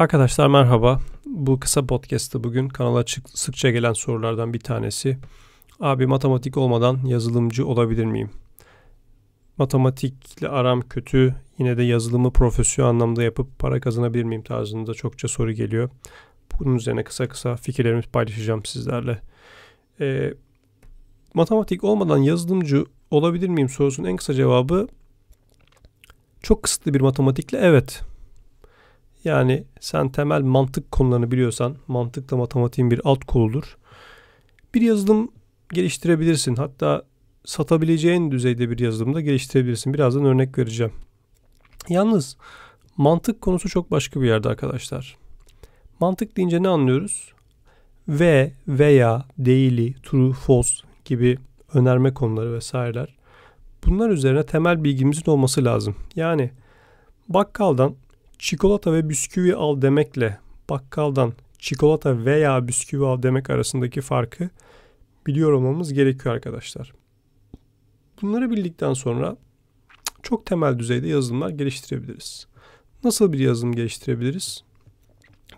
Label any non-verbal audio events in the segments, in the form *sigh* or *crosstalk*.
Arkadaşlar merhaba. Bu kısa podcast'te bugün kanala sıkça gelen sorulardan bir tanesi. Abi matematik olmadan yazılımcı olabilir miyim? Matematikle aram kötü. Yine de yazılımı profesyonel anlamda yapıp para kazanabilir miyim tarzında çokça soru geliyor. Bunun üzerine kısa kısa fikirlerimi paylaşacağım sizlerle. E, matematik olmadan yazılımcı olabilir miyim sorusunun en kısa cevabı çok kısıtlı bir matematikle evet yani sen temel mantık konularını biliyorsan mantıkla matematiğin bir alt koludur. Bir yazılım geliştirebilirsin. Hatta satabileceğin düzeyde bir yazılım da geliştirebilirsin. Birazdan örnek vereceğim. Yalnız mantık konusu çok başka bir yerde arkadaşlar. Mantık deyince ne anlıyoruz? Ve, veya, değili, true, false gibi önerme konuları vesaireler. Bunlar üzerine temel bilgimizin olması lazım. Yani bakkaldan çikolata ve bisküvi al demekle bakkaldan çikolata veya bisküvi al demek arasındaki farkı biliyor olmamız gerekiyor arkadaşlar. Bunları bildikten sonra çok temel düzeyde yazılımlar geliştirebiliriz. Nasıl bir yazılım geliştirebiliriz?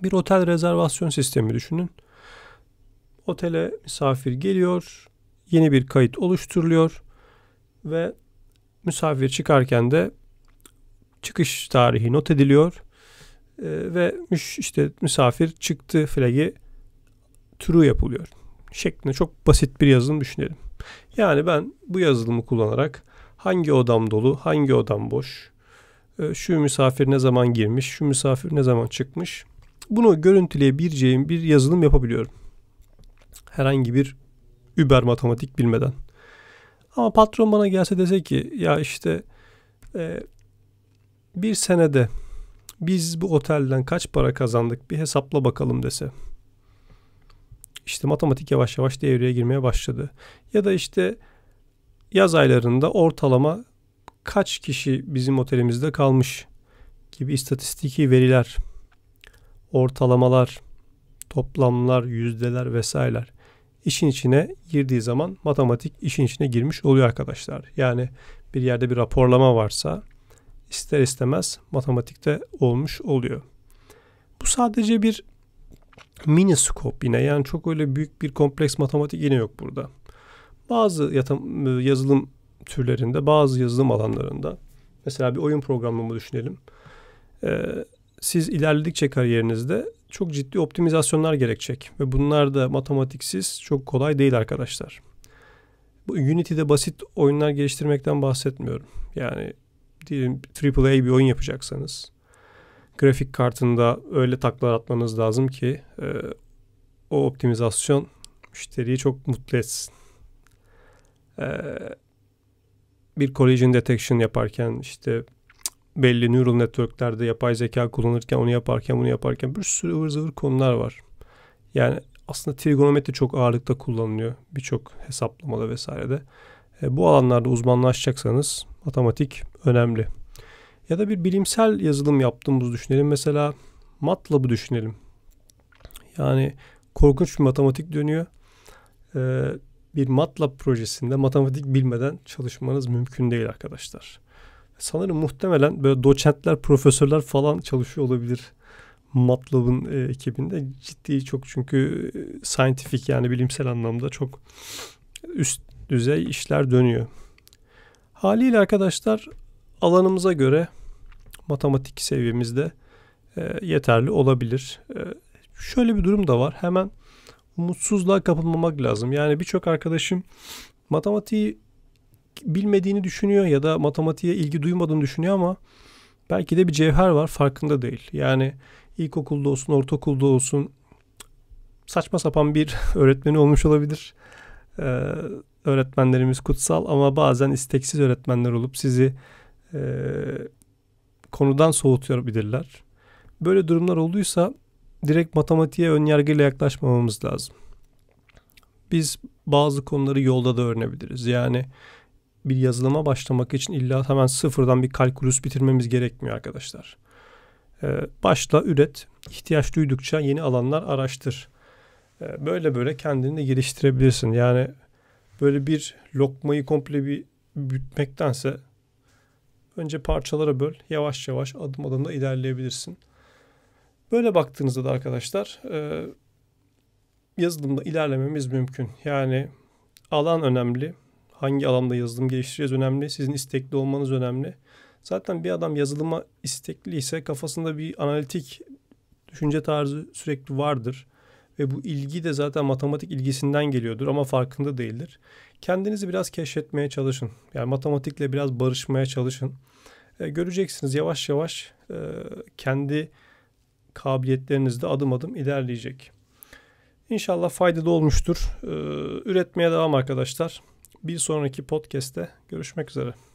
Bir otel rezervasyon sistemi düşünün. Otele misafir geliyor, yeni bir kayıt oluşturuluyor ve misafir çıkarken de çıkış tarihi not ediliyor e, ve müş, işte misafir çıktı flag'i true yapılıyor şeklinde çok basit bir yazılım düşünelim. Yani ben bu yazılımı kullanarak hangi odam dolu, hangi odam boş, e, şu misafir ne zaman girmiş, şu misafir ne zaman çıkmış bunu görüntüleyebileceğim bir yazılım yapabiliyorum. Herhangi bir Uber matematik bilmeden. Ama patron bana gelse dese ki ya işte e, bir senede biz bu otelden kaç para kazandık bir hesapla bakalım dese. İşte matematik yavaş yavaş devreye girmeye başladı. Ya da işte yaz aylarında ortalama kaç kişi bizim otelimizde kalmış gibi istatistiki veriler, ortalamalar, toplamlar, yüzdeler vesaireler işin içine girdiği zaman matematik işin içine girmiş oluyor arkadaşlar. Yani bir yerde bir raporlama varsa ister istemez matematikte olmuş oluyor. Bu sadece bir mini scope yine yani çok öyle büyük bir kompleks matematik yine yok burada. Bazı ıı, yazılım türlerinde, bazı yazılım alanlarında mesela bir oyun programımı düşünelim. Ee, siz ilerledikçe kariyerinizde çok ciddi optimizasyonlar gerekecek ve bunlar da matematiksiz çok kolay değil arkadaşlar. Bu Unity'de basit oyunlar geliştirmekten bahsetmiyorum. Yani diyelim AAA bir oyun yapacaksanız grafik kartında öyle taklar atmanız lazım ki e, o optimizasyon müşteriyi çok mutlu etsin. E, bir collision detection yaparken işte belli neural networklerde yapay zeka kullanırken onu yaparken bunu yaparken bir sürü ıvır zıvır konular var. Yani aslında trigonometri çok ağırlıkta kullanılıyor birçok hesaplamada vesairede. E, bu alanlarda uzmanlaşacaksanız matematik önemli. Ya da bir bilimsel yazılım yaptığımızı düşünelim. Mesela MATLAB'ı düşünelim. Yani korkunç bir matematik dönüyor. E, bir MATLAB projesinde matematik bilmeden çalışmanız mümkün değil arkadaşlar. Sanırım muhtemelen böyle doçentler, profesörler falan çalışıyor olabilir MATLAB'ın e, ekibinde. Ciddi çok çünkü scientific yani bilimsel anlamda çok üst düzey işler dönüyor. Haliyle arkadaşlar alanımıza göre matematik seviyemizde e, yeterli olabilir. E, şöyle bir durum da var. Hemen umutsuzluğa kapılmamak lazım. Yani birçok arkadaşım matematiği bilmediğini düşünüyor ya da matematiğe ilgi duymadığını düşünüyor ama belki de bir cevher var farkında değil. Yani ilkokulda olsun, ortaokulda olsun saçma sapan bir *laughs* öğretmeni olmuş olabilir. Ee, öğretmenlerimiz kutsal ama bazen isteksiz öğretmenler olup sizi e, konudan soğutuyor bilirler. Böyle durumlar olduysa direkt matematiğe önyargıyla yaklaşmamamız lazım. Biz bazı konuları yolda da öğrenebiliriz. Yani bir yazılıma başlamak için illa hemen sıfırdan bir kalkulus bitirmemiz gerekmiyor arkadaşlar. Ee, başla üret, ihtiyaç duydukça yeni alanlar araştır. Ee, böyle böyle kendini de geliştirebilirsin. Yani böyle bir lokmayı komple bir bütmektense önce parçalara böl. Yavaş yavaş adım adım da ilerleyebilirsin. Böyle baktığınızda da arkadaşlar e, yazılımda ilerlememiz mümkün. Yani alan önemli. Hangi alanda yazılım geliştireceğiz önemli. Sizin istekli olmanız önemli. Zaten bir adam yazılıma istekliyse kafasında bir analitik düşünce tarzı sürekli vardır ve bu ilgi de zaten matematik ilgisinden geliyordur ama farkında değildir. Kendinizi biraz keşfetmeye çalışın. Yani matematikle biraz barışmaya çalışın. E, göreceksiniz yavaş yavaş e, kendi kabiliyetlerinizde adım adım ilerleyecek. İnşallah faydalı olmuştur. E, üretmeye devam arkadaşlar. Bir sonraki podcast'te görüşmek üzere.